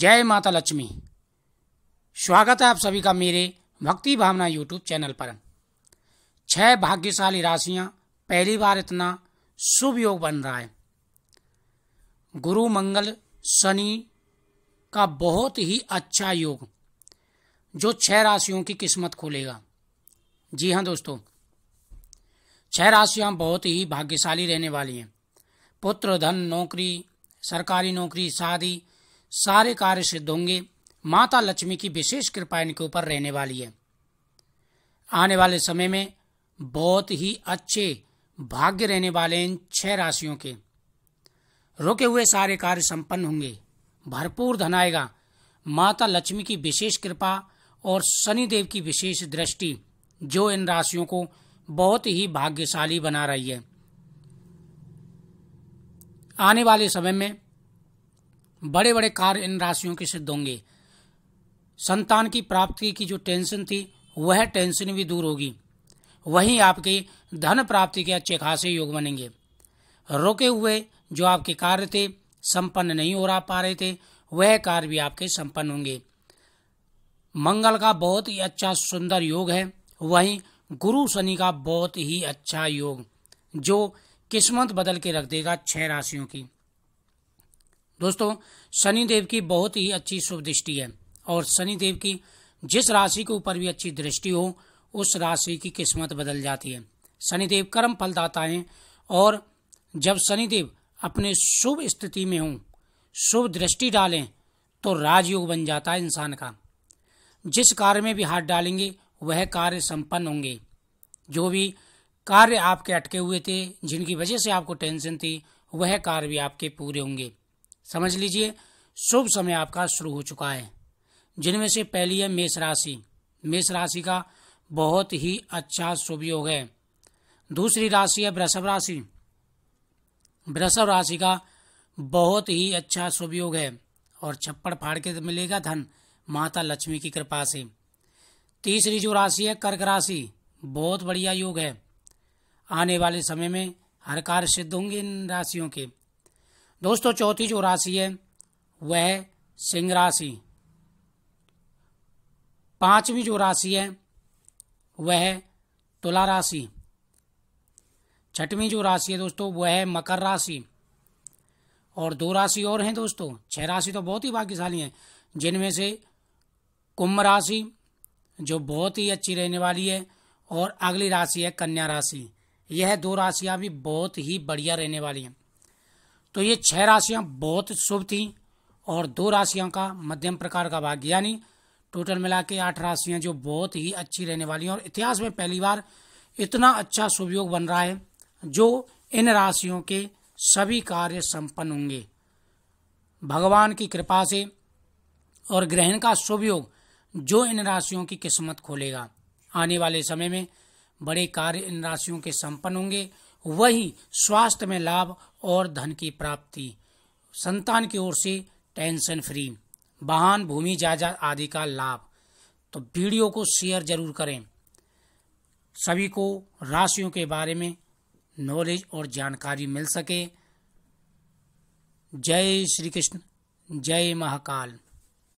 जय माता लक्ष्मी स्वागत है आप सभी का मेरे भक्ति भावना यूट्यूब चैनल पर छह भाग्यशाली राशियां पहली बार इतना शुभ योग बन रहा है गुरु मंगल शनि का बहुत ही अच्छा योग जो छह राशियों की किस्मत खोलेगा जी हाँ दोस्तों छह राशियां बहुत ही भाग्यशाली रहने वाली हैं पुत्र धन नौकरी सरकारी नौकरी शादी सारे कार्य सिद्ध होंगे माता लक्ष्मी की विशेष कृपा इनके ऊपर रहने वाली है आने वाले समय में बहुत ही अच्छे भाग्य रहने वाले इन छह राशियों के रुके हुए सारे कार्य संपन्न होंगे भरपूर धन आएगा माता लक्ष्मी की विशेष कृपा और शनिदेव की विशेष दृष्टि जो इन राशियों को बहुत ही भाग्यशाली बना रही है आने वाले समय में बड़े बड़े कार्य इन राशियों के सिद्ध होंगे संतान की प्राप्ति की जो टेंशन थी वह टेंशन भी दूर होगी वहीं आपके धन प्राप्ति के अच्छे खासे योग बनेंगे रोके हुए जो आपके कार्य थे संपन्न नहीं हो रहा पा रहे थे वह कार्य भी आपके संपन्न होंगे मंगल का बहुत ही अच्छा सुंदर योग है वहीं गुरु शनि का बहुत ही अच्छा योग जो किस्मत बदल के रख देगा छह राशियों की दोस्तों शनि देव की बहुत ही अच्छी शुभ दृष्टि है और शनि देव की जिस राशि के ऊपर भी अच्छी दृष्टि हो उस राशि की किस्मत बदल जाती है शनिदेव कर्म फलदाता है और जब शनिदेव अपने शुभ स्थिति में हों शुभ दृष्टि डालें तो राजयोग बन जाता है इंसान का जिस कार्य में भी हाथ डालेंगे वह कार्य संपन्न होंगे जो भी कार्य आपके अटके हुए थे जिनकी वजह से आपको टेंशन थी वह कार्य भी आपके पूरे होंगे समझ लीजिए शुभ समय आपका शुरू हो चुका है जिनमें से पहली है मेष राशि मेष राशि का बहुत ही अच्छा शुभ योग है दूसरी राशि है वृषभ राशि वृषभ राशि का बहुत ही अच्छा शुभ योग है और छप्पड़ फाड़ के मिलेगा धन माता लक्ष्मी की कृपा से तीसरी जो राशि है कर्क राशि बहुत बढ़िया योग है आने वाले समय में हर कार्य सिद्ध होंगे इन राशियों के दोस्तों चौथी जो राशि है वह सिंह राशि पांचवी जो राशि है वह तुला राशि छठवीं जो राशि है दोस्तों वह है मकर राशि और दो राशि और हैं दोस्तों छह राशि तो बहुत ही भाग्यशाली हैं जिनमें से कुंभ राशि जो बहुत ही अच्छी रहने वाली है और अगली राशि है कन्या राशि यह दो राशियां भी बहुत ही बढ़िया रहने वाली हैं तो ये छह राशियां बहुत शुभ थी और दो राशियों का मध्यम प्रकार का भाग्य यानी टोटल मिला के आठ राशियां जो बहुत ही अच्छी रहने वाली हैं और इतिहास में पहली बार इतना अच्छा शुभ योग बन रहा है जो इन राशियों के सभी कार्य संपन्न होंगे भगवान की कृपा से और ग्रहण का शुभ योग जो इन राशियों की किस्मत खोलेगा आने वाले समय में बड़े कार्य इन राशियों के संपन्न होंगे वही स्वास्थ्य में लाभ और धन की प्राप्ति संतान की ओर से टेंशन फ्री वाहन भूमि जायदाद आदि का लाभ तो वीडियो को शेयर जरूर करें सभी को राशियों के बारे में नॉलेज और जानकारी मिल सके जय श्री कृष्ण जय महाकाल